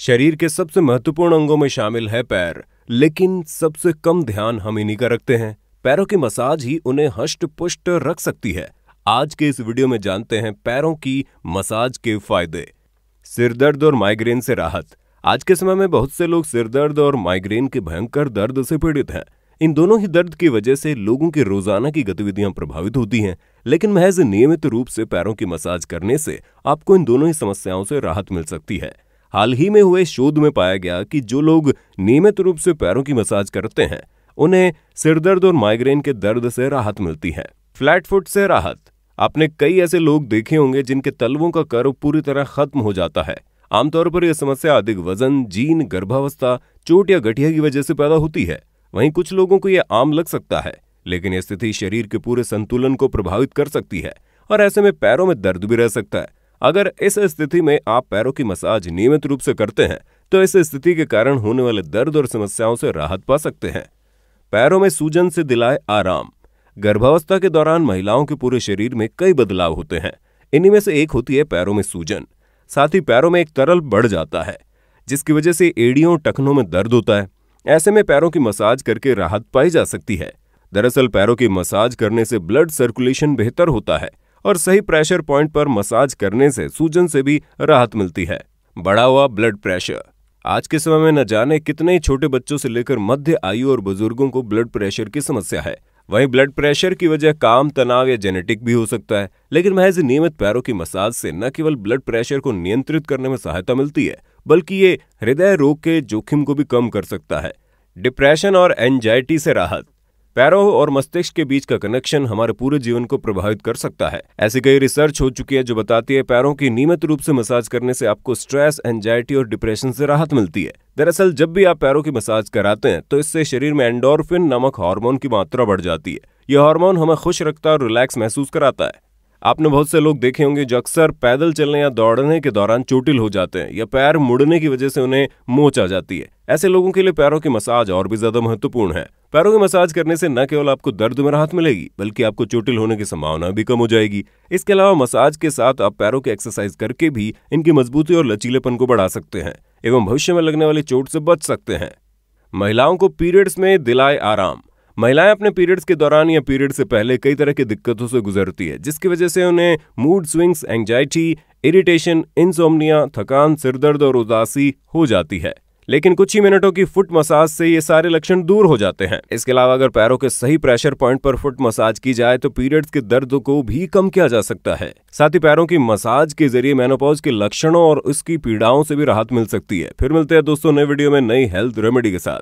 शरीर के सबसे महत्वपूर्ण अंगों में शामिल है पैर लेकिन सबसे कम ध्यान हम इन्हीं का रखते हैं पैरों की मसाज ही उन्हें हष्ट पुष्ट रख सकती है आज के इस वीडियो में जानते हैं पैरों की मसाज के फायदे सिरदर्द और माइग्रेन से राहत आज के समय में बहुत से लोग सिरदर्द और माइग्रेन के भयंकर दर्द से पीड़ित हैं इन दोनों ही दर्द की वजह से लोगों की रोजाना की गतिविधियां प्रभावित होती हैं लेकिन महज नियमित रूप से पैरों की मसाज करने से आपको इन दोनों ही समस्याओं से राहत मिल सकती है हाल ही में हुए शोध में पाया गया कि जो लोग नियमित रूप से पैरों की मसाज करते हैं उन्हें सिरदर्द और माइग्रेन के दर्द से राहत मिलती है फ्लैट फुट से राहत आपने कई ऐसे लोग देखे होंगे जिनके तलवों का कर्व पूरी तरह खत्म हो जाता है आमतौर पर यह समस्या अधिक वजन जीन गर्भावस्था चोट या गठिया की वजह से पैदा होती है वहीं कुछ लोगों को यह आम लग सकता है लेकिन यह स्थिति शरीर के पूरे संतुलन को प्रभावित कर सकती है और ऐसे में पैरों में दर्द भी रह सकता है अगर इस स्थिति में आप पैरों की मसाज नियमित रूप से करते हैं तो इस स्थिति के कारण होने वाले दर्द और समस्याओं से राहत पा सकते हैं पैरों में सूजन से दिलाए आराम गर्भावस्था के दौरान महिलाओं के पूरे शरीर में कई बदलाव होते हैं इन्हीं में से एक होती है पैरों में सूजन साथ ही पैरों में एक तरल बढ़ जाता है जिसकी वजह से एड़ियों टखनों में दर्द होता है ऐसे में पैरों की मसाज करके राहत पाई जा सकती है दरअसल पैरों की मसाज करने से ब्लड सर्कुलेशन बेहतर होता है और सही प्रेशर पॉइंट पर मसाज करने से सूजन से भी राहत मिलती है बढ़ा हुआ ब्लड प्रेशर आज के समय में न जाने कितने ही छोटे बच्चों से लेकर मध्य आयु और बुजुर्गों को ब्लड प्रेशर की समस्या है वहीं ब्लड प्रेशर की वजह काम तनाव या जेनेटिक भी हो सकता है लेकिन महज नियमित पैरों की मसाज से न केवल ब्लड प्रेशर को नियंत्रित करने में सहायता मिलती है बल्कि ये हृदय रोग के जोखिम को भी कम कर सकता है डिप्रेशन और एंजाइटी से राहत पैरों और मस्तिष्क के बीच का कनेक्शन हमारे पूरे जीवन को प्रभावित कर सकता है ऐसी कई रिसर्च हो चुकी है जो बताती है पैरों की नियमित रूप से मसाज करने से आपको स्ट्रेस एंजाइटी और डिप्रेशन से राहत मिलती है दरअसल जब भी आप पैरों की मसाज कराते हैं तो इससे शरीर में एंडोरफिन नामक हार्मोन की मात्रा बढ़ जाती है यह हार्मोन हमें खुश रखता और रिलैक्स महसूस कराता है आपने बहुत से लोग देखे होंगे जो अक्सर पैदल चलने या दौड़ने के दौरान चोटिल हो जाते हैं या पैर मुड़ने की वजह से उन्हें मोच आ जाती है ऐसे लोगों के लिए पैरों की मसाज और भी ज्यादा महत्वपूर्ण है पैरों की मसाज करने से न केवल आपको दर्द में राहत मिलेगी बल्कि आपको चोटिल होने की संभावना भी कम हो जाएगी इसके अलावा मसाज के साथ आप पैरों की एक्सरसाइज करके भी इनकी मजबूती और लचीलेपन को बढ़ा सकते हैं एवं भविष्य में लगने वाली चोट से बच सकते हैं महिलाओं को पीरियड्स में दिलाए आराम महिलाएं अपने पीरियड्स के दौरान या पीरियड से पहले कई तरह की दिक्कतों से गुजरती है जिसकी वजह से उन्हें mood swings anxiety irritation insomnia थकान सिरदर्द और उदासी हो जाती है लेकिन कुछ ही मिनटों की फुट मसाज से ये सारे लक्षण दूर हो जाते हैं इसके अलावा अगर पैरों के सही प्रेशर पॉइंट पर फुट मसाज की जाए तो पीरियड्स के दर्द को भी कम किया जा सकता है साथ ही पैरों की मसाज के जरिए मेनोपॉज के लक्षणों और उसकी पीड़ाओं से भी राहत मिल सकती है फिर मिलते हैं दोस्तों नए वीडियो में नई हेल्थ रेमेडी के साथ